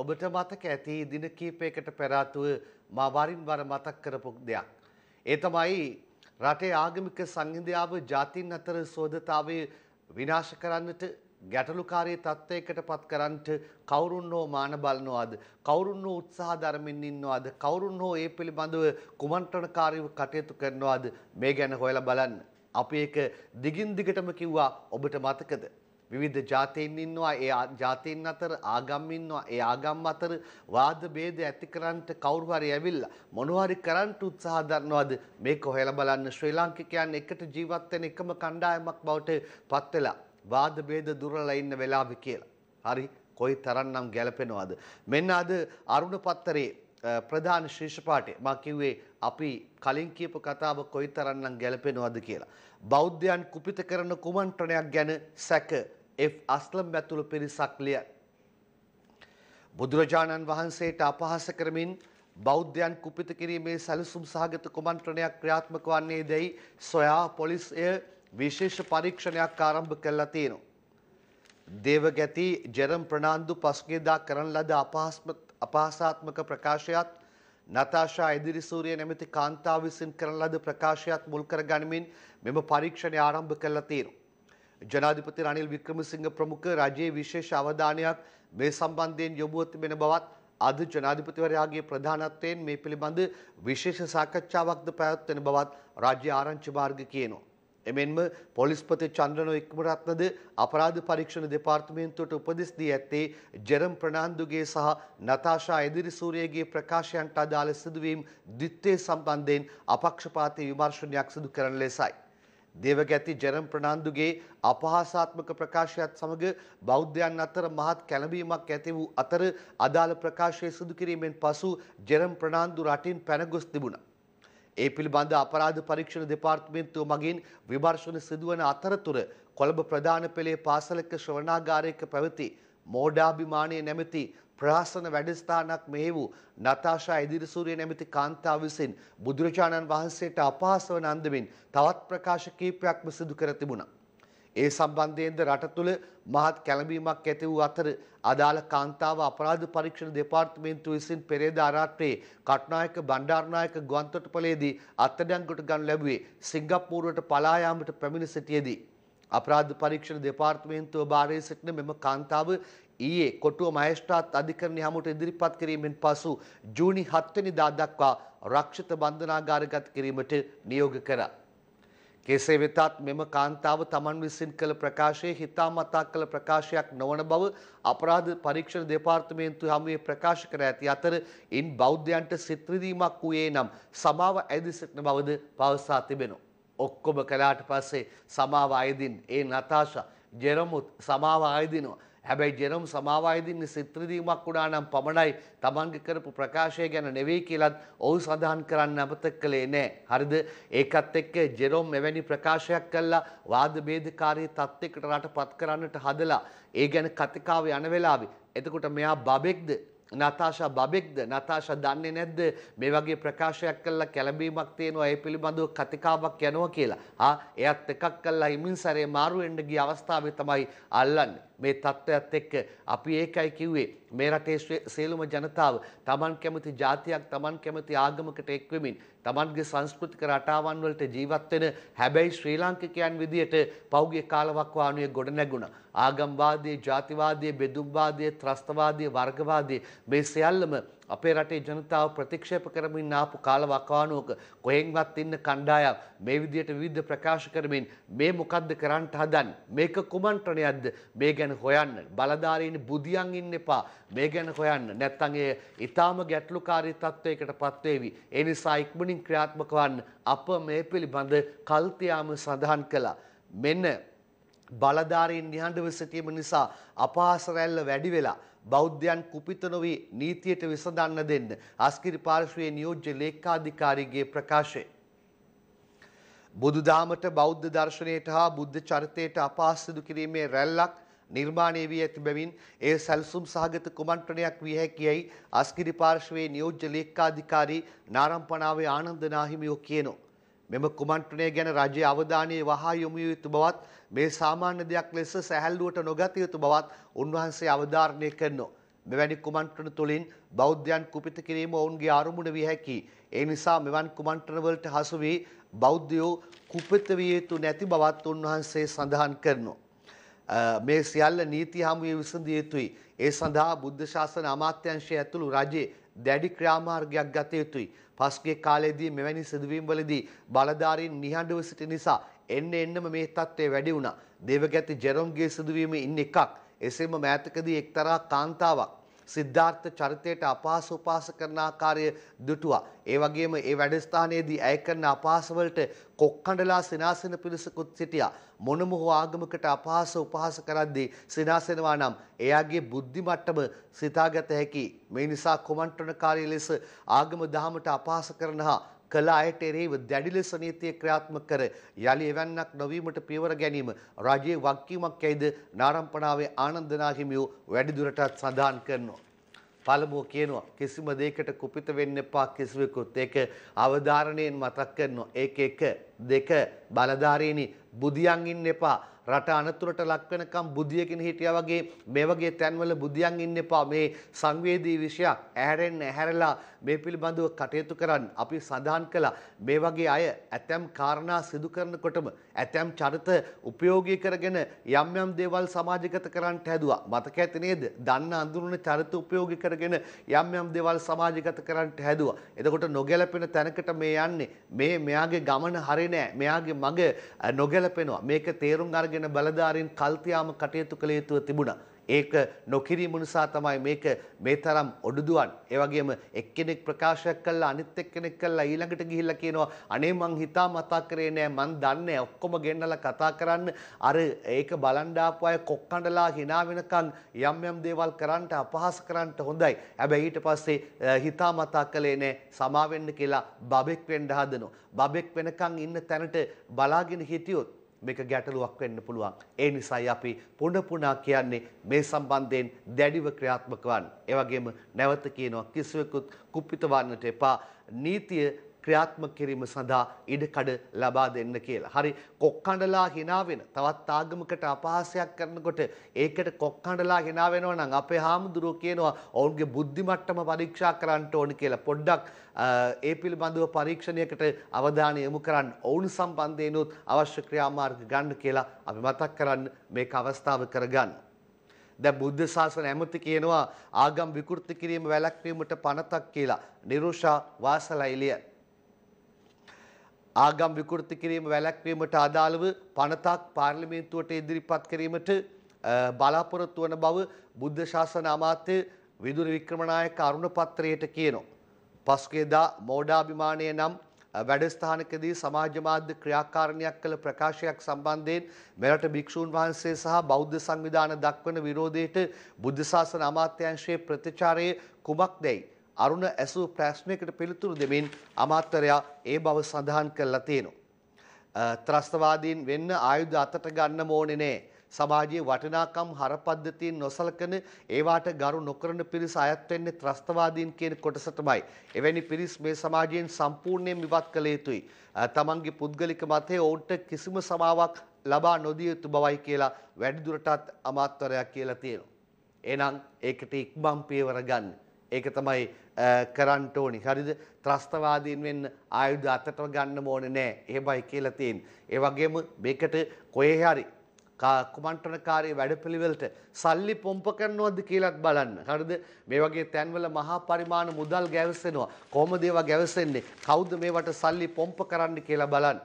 ඔබට මතක ඇති දින කීපයකට පැරාතුව මා වරින් වර මතක් කරපු දෙයක්. ඒ තමයි රටේ ආගමික සංහිඳියාව ජාතින් අතර සෝදතාවය විනාශ කරන්නට ගැටලුකාරී තත්ත්වයකට පත් කරන්නට කවුරුන් හෝ මාන බලනවාද කවුරුන් හෝ උත්සාහ දරමින් ඉන්නවාද කවුරුන් හෝ ඒ පිළිබඳව කුමන්ත්‍රණකාරීව කටයුතු කරනවාද මේ ගැන හොයලා බලන්න අපි ඒක දිගින් දිගටම කිව්වා ඔබට මතකද විවිධ ජාතීන් ඉන්නවා ඒ ජාතීන් අතර ආගම් ඉන්නවා ඒ ආගම් අතර වාද ભેද ඇති කරන්නට කවුරු හරි ඇවිල්ලා මොනවා හරි කරන්න උත්සාහ දරනවාද මේක හොයලා බලන්න ශ්‍රී ලාංකිකයන් එකට ජීවත් වෙන එකම කණ්ඩායමක් බවට පත් වෙලා වාද ભેද දුරලා ඉන්න වෙලාවේ කියලා හරි කොයි තරම්නම් ගැළපෙනවද මෙන්න අද අරුණ පත්තරේ ප්‍රධාන ශීෂපාටය මකිවේ අපි කලින් කියපු කතාව කොයි තරන්නම් ගැලපෙනවාද කියලා. බෞද්ධයන් කුපිත කරන කුමන්ත්‍රණයක් ගැන සැක F අස්ලම් ඇතුළු පිරිසක් ලිය. බුදුරජාණන් වහන්සේට අපහාස කරමින් බෞද්ධයන් කුපිත කිරීමේ සැලසුම් සහගත කුමන්ත්‍රණයක් ක්‍රියාත්මක වන්නේ දැයි සොයා පොලිස් එය විශේෂ පරීක්ෂණයක් ආරම්භ කරලා තියෙනවා. දේවගැති ජෙරම් ප්‍රනාන්දු පස්ගේදා කරන ලද අපහාස්ම අපහාසාත්මක ප්‍රකාශයත් නතාෂා ඉදිරිසූරිය නැමැති කාන්තාව විසින් කරන ලද ප්‍රකාශයත් මුල් කරගනිමින් මෙම පරීක්ෂණය ආරම්භ කළා තියෙනවා. ජනාධිපති රනිල් වික්‍රමසිංහ ප්‍රමුඛ රජයේ විශේෂ අවධානයක් මේ සම්බන්ධයෙන් යොමුව තිබෙන බවත් අද ජනාධිපතිවරයාගේ ප්‍රධානත්වයෙන් මේ පිළිබඳ විශේෂ සාකච්ඡාවක්ද පැවැත්වෙන බවත් රාජ්‍ය ආරංචි මාර්ග කියනවා. එමෙන්ම පොලිස්පති චන්ද්‍රනෝ ඉක්මරත්නද අපරාධ පරීක්ෂණ දෙපාර්තමේන්තුවට උපදෙස් දී ඇත්තේ ජෙරම් ප්‍රනාන්දුගේ සහ නතාෂා එදිරිසූරියගේ ප්‍රකාශයන්ට අදාළ සිදුවීම් ද්විත්තේ සම්බන්ධයෙන් අපක්ෂපාතී විමර්ශනයක් සිදු කරන ලෙසයි. දේවගැති ජෙරම් ප්‍රනාන්දුගේ අපහාසාත්මක ප්‍රකාශයත් සමග බෞද්ධයන් අතර මහත් කැළඹීමක් ඇති වූ අතර අදාළ ප්‍රකාශය සිදු කිරීමෙන් පසු ජෙරම් ප්‍රනාන්දු රටින් පැනගොස් තිබුණා. ඒ පිළිබඳ අපරාධ පරීක්ෂණ දෙපාර්තමේන්තුව මගින් විමර්ශන සිදුවන අතරතුර කොළඹ ප්‍රධාන පෙළේ පාසලක ශ්‍රවණාගාරයක පැවති මෝඩාභිමානයේ නැමැති ප්‍රාසන වැඩස්ථානක් මෙහි වූ නතාෂා ඉදිරිසූරිය නැමැති කාන්තාව විසින් බුදුරජාණන් වහන්සේට අපහාස වන අන්දමින් තවත් ප්‍රකාශ කීපයක්ම සිදු කර තිබුණා. ඒ සම්බන්ධයෙන්ද රට තුළ මහත් කැළඹීමක් ඇති වූ අතර අදාළ කාන්තාව අපරාධ පරීක්ෂණ දෙපාර්තමේන්තුව විසින් පෙරේදා ආරාට්‍රයේ කට්නායක බණ්ඩාරනායක ගුවන්තොටුපළේදී අත්අඩංගුවට ගනු ලැබුවේ සිංගප්පූරුවට පලා යාමට පැමිණ සිටියේදී අපරාධ පරීක්ෂණ දෙපාර්තමේන්තුව භාරයේ සිටින මෙම කාන්තාව ඊයේ කොටුව මහේෂ්ත්‍රාත් අධිකරණය හමුවට ඉදිරිපත් කිරීමෙන් පසු ජූනි 7 වෙනිදා දක්වා රක්ෂිත බන්ධනාගාරගත කිරීමට නියෝග කරා. කෙසේ වෙතත් මෙම කාන්තාව තමන් විසින් කළ ප්‍රකාශයේ හිතාමතා කළ ප්‍රකාශයක් නොවන බව අපරාධ පරීක්ෂණ දෙපාර්තමේන්තුව හමුවේ ප්‍රකාශ කර ඇති අතර ඉන් බෞද්ධයන්ට සිත්‍රිදීමක් වූයේ නම් සමාව ඇදි සිටින බවද පවසා තිබෙනවා. ඔක්කොම කළාට පස්සේ සමාව අයදින් ඒ නතාෂා ජෙරමුත් සමාව අයදිනවා. හැබැයි ජෙනොම් සමාවායදින්නේ සිත්‍රදීමක් වුණා නම් පමණයි Tamange කරපු ප්‍රකාශය ගැන නෙවෙයි කියලත් ඔහු සඳහන් කරන්න අමතක කළේ නෑ. හරිද? ඒකත් එක්ක ජෙනොම් එවැනි ප්‍රකාශයක් කළා වාද ભેදකාරී තත්ත්වයකට රටපත් කරන්නට හදලා ඒ ගැන කතිකාව යන වෙලාවේ එතකොට මෙයා බබෙක්ද නතාෂා බබෙක්ද නතාෂා දන්නේ නැද්ද මේ වගේ ප්‍රකාශයක් කළා කැළඹීමක් තියෙනවා ඒ පිළිබඳව කතිකාවක් යනවා කියලා. ආ එයත් එකක් කළා හිමින් සැරේ මාරු වෙන්න ගිය අවස්ථාවේ තමයි අල්ලන්නේ. මේ තත්ත්වයත් එක්ක අපි ඒකයි කිව්වේ මේ රටේ සියලුම ජනතාව Taman කැමති ජාතියක් Taman කැමති ආගමකට එක් වෙමින් Tamanගේ සංස්කෘතික රටාවන් වලට ජීවත් වෙන හැබැයි ශ්‍රී ලාංකිකයන් විදියට පෞගේ කාලවක්වානුවේ ගොඩ නැගුණා ආගම්වාදී ජාතිවාදී බෙදුම්වාදී ත්‍රස්තවාදී වර්ගවාදී මේ සියල්ලම අපේ රටේ ජනතාව ප්‍රතික්ෂේප කරමින් ආපු කාලවකවානුවක කොහෙන්වත් ඉන්න කණ්ඩායම් මේ විදියට විවිධ ප්‍රකාශ කරමින් මේ මොකද්ද කරන්නට හදන්නේ මේක කුමන්ත්‍රණයක්ද මේ ගැන හොයන්න බලධාරීන් බුදියන් ඉන්න එපා මේ ගැන හොයන්න නැත්නම් ඒ ඊටාම ගැටලුකාරී තත්වයකට පත්වේවි ඒ නිසා ඉක්මනින් ක්‍රියාත්මක වන්න අප මේ පිළිබඳ කල්තියාම සඳහන් කළා මෙන්න බලධාරීන් නිහඬව සිටීම නිසා අපහාස රැල්ල වැඩි වෙලා බෞද්ධයන් කුපිත නොවී නීතියට විසඳන්න දෙන්න අස්කිරි පාර්ශවයේ නියෝජ්‍ය ලේකාධිකාරීගේ ප්‍රකාශය බුදුදාමට බෞද්ධ දර්ශනයට හා බුද්ධ චරිතයට අපහාසදු කිරීමේ රැල්ලක් නිර්මාණය වී ඇති බැවින් ඒ සැල්සුම් සහගත කුමන්ත්‍රණයක් විය හැකියයි අස්කිරි පාර්ශවයේ නියෝජ්‍ය ලේකාධිකාරී නාරම්පනාවේ ආනන්ද නාහිමියෝ කියනවා මෙම කුමන්ත්‍රණය ගැන රජයේ අවධානය වහා යොමු යුතු බවත් මේ සාමාන්‍ය දෙයක් ලෙස සැහැල්ලුවට නොගත යුතු බවත් උන්වහන්සේ අවධාරණය කරනවා. මෙවැනි කුමන්ත්‍රණ තුළින් බෞද්ධයන් කුපිත කිරීම ඔවුන්ගේ අරමුණ විය හැකි. ඒ නිසා මෙවන් කුමන්ත්‍රණ වලට හසු වී බෞද්ධයෝ කුපිත විය යුතු නැති බවත් උන්වහන්සේ සඳහන් කරනවා. මේ සියල්ල නීති හමුවේ විසඳිය යුතුයි. ඒ සඳහා බුද්ධ ශාසන අමාත්‍යංශය ඇතුළු රජයේ දැඩි ක්‍රියාමාර්ගයක් ගත යුතුයි. පස්ගේ කාලයේදී මෙවැනි සිදුවීම් වලදී බලධාරීන් නිහඬව සිටි නිසා එන්න එන්නම මේ තත්ත්වය වැඩි වුණා. දේවගැති ජෙරොම්ගේ සිදුවීම ඉන්න එකක්. එසේම මෑතකදී එක්තරා කාන්තාවක් සිද්ධාර්ථ චරිතයට අපහාස උපහාස කරන ආකාරය දුටුවා. ඒ වගේම ඒ වැඩස්ථානයේදී ඇය කරන අපහාස වලට කොක්කඬලා සිනාසෙන පිරිසකුත් සිටියා. මොනම හෝ ආගමකට අපහාස උපහාස කරද්දී සිනාසෙනවා නම් එයාගේ බුද්ධි මට්ටම සිතාගත හැකි. මේ නිසා කොමන්ත්‍රණකාරී ලෙස ආගම දහමට අපහාස කරන හා කළ අයට එරෙහිව දැඩි ලෙස නීතිය ක්‍රියාත්මක කර යළි එවන්නක් නොවීමට පියවර ගැනීම රජයේ වගකීමක් ඇයිද නාරම්පණාවේ ආනන්ද නාහිමියෝ වැඩිදුරටත් සඳහන් කරනවා. පළමුව කියනවා කිසිම දෙයකට කුපිත වෙන්න එපා කිසිවෙකුත් ඒක අවධාරණයෙන් මතක් කරනවා. ඒක එක දෙක බලධාරීනි බුදියන් ඉන්න එපා. රට අනතුරට ලක්වෙනකම් බුදියකින් හිටියා වගේ මේ වගේ තැන්වල බුදියන් ඉන්න එපා මේ සංවේදී විෂයක් ඇහැරෙන්න ඇහැරලා මේ පිළිබඳව කටයුතු කරන්න අපි සඳහන් කළා මේ වගේ අය ඇතැම් කාරණා සිදු කරනකොටම ඇතැම් චරිත උපයෝගී කරගෙන යම් යම් දේවල් සමාජගත කරන්නට හැදුවා මතක ඇති නේද දන්න අඳුරන චරිත උපයෝගී කරගෙන යම් යම් දේවල් සමාජගත කරන්නට හැදුවා එතකොට නොගැලපෙන තැනකට මේ යන්නේ මේ මෙයාගේ ගමන හරි නෑ මෙයාගේ මඟ නොගැලපෙනවා මේක තේරුම් අරගෙන අරගෙන බලධාරීන් කල්තියාම කටයුතු කළ යුතුව තිබුණා. ඒක නොකිරීම නිසා තමයි මේක මේ තරම් ඔඩුදුවන්. ඒ වගේම එක්කෙනෙක් ප්‍රකාශයක් කළා අනිත් එක්කෙනෙක් කළා ඊළඟට ගිහිල්ලා කියනවා අනේ මං හිතා මතා කරේ නෑ මං දන්නේ ඔක්කොම ගෙන්නලා කතා කරන්න අර ඒක බලන් ඩාපු අය කොක්කඬලා hina වෙනකන් යම් යම් දේවල් කරන්නට අපහාස කරන්නට හොඳයි. හැබැයි ඊට පස්සේ හිතා මතා කළේ නෑ සමා වෙන්න කියලා බබෙක් වෙන්න හදනවා. බබෙක් වෙනකන් ඉන්න තැනට බලාගෙන හිටියොත් මේක ගැටලුවක් වෙන්න පුළුවන්. ඒ නිසායි අපි පුන පුනා කියන්නේ මේ සම්බන්ධයෙන් දැඩිව ක්‍රියාත්මක වන්න. ඒ වගේම නැවත කියනවා කිසිවෙකුත් කුප්පිත වන්නට එපා. නීතිය ක්‍රියාත්මක කිරීම සඳහා ඉඩකඩ ලබා දෙන්න කියලා. හරි කොක්කඬලා hina වෙන තවත් ආගමකට අපහාසයක් කරනකොට ඒකට කොක්කඬලා hina වෙනවා නම් අපේ හාමුදුරුවෝ කියනවා ඔවුන්ගේ බුද්ධි මට්ටම පරීක්ෂා කරන්න ඕනි කියලා. පොඩ්ඩක් ඒ පිළිබඳව පරීක්ෂණයකට අවධානය යොමු කරන්න ඔවුන් සම්බන්ධයෙන්ුත් අවශ්‍ය ක්‍රියාමාර්ග ගන්න කියලා අපි මතක් කරන්න මේක අවස්ථාව කරගන්න. දැන් බුද්ධ ශාසන ඇමති කියනවා ආගම් විකෘති කිරීම වැළැක්වීමට පනතක් කියලා. නිරුෂා වාසලයිලියන් ආගම් විකෘති කිරීම වැළැක්වීමට අදාළව පනතක් පාර්ලිමේන්තුවට ඉදිරිපත් කිරීමට බලාපොරොත්තු වන බව බුද්ධ ශාසන අමාත්‍ය විදුර වික්‍රමනායක අරුණපත්‍රයට කියනවා. පස්කේදා මෝඩාභිමානය නම් වැඩස්ථානකදී සමාජ මාධ්‍ය ක්‍රියාකාරණයක් කළ ප්‍රකාශයක් සම්බන්ධයෙන් මෙරට භික්ෂූන් වහන්සේ සහ බෞද්ධ සංවිධාන දක්වන විරෝධයට බුද්ධ ශාසන අමාත්‍යාංශයේ ප්‍රතිචාරයේ කුමක්දැයි අරුණ ඇසූ ප්‍රශ්නයකට පිළිතුරු දෙමින් අමාත්‍යරයා ඒ බව සඳහන් කරලා තියෙනවා. ත්‍රස්තවාදීන් වෙන්න ආයුධ අතට ගන්න ඕනේ නෑ. සමාජයේ වටිනාකම් හරපද්ධතියෙන් නොසලකන ඒවාට ගරු නොකරන පිරිස අයත් වෙන්නේ ත්‍රස්තවාදීන් කියන කොටසටමයි. එවැනි පිරිස් මේ සමාජයෙන් සම්පූර්ණයෙන් ඉවත් කළ යුතුයි. තමන්ගේ පුද්ගලික මතය ඔවුන්ට කිසිම සමාවක් ලබා නොදිය යුතු බවයි කියලා වැඩිදුරටත් අමාත්‍යරයා කියලා තියෙනවා. එහෙනම් ඒකට ඉක්මන් පියවර ගන්න. ඒක තමයි කරන්ට ඕනි. හරිද? ත්‍රස්තවාදීන් වෙන්න ආයුධ අතට ගන්න ඕනේ නෑ. එහෙමයි කියලා තියෙන්නේ. ඒ වගේම මේකට කොහේ හරි කුමන්ත්‍රණකාරී වැඩපිළිවෙලට සල්ලි පොම්ප කරනවද කියලාත් බලන්න. හරිද? මේ වගේ තැන්වල මහා පරිමාණ මුදල් ගැවසෙනවා. කොහොමද ඒවා ගැවසෙන්නේ? කවුද මේවට සල්ලි පොම්ප කරන්න කියලා බලන්න.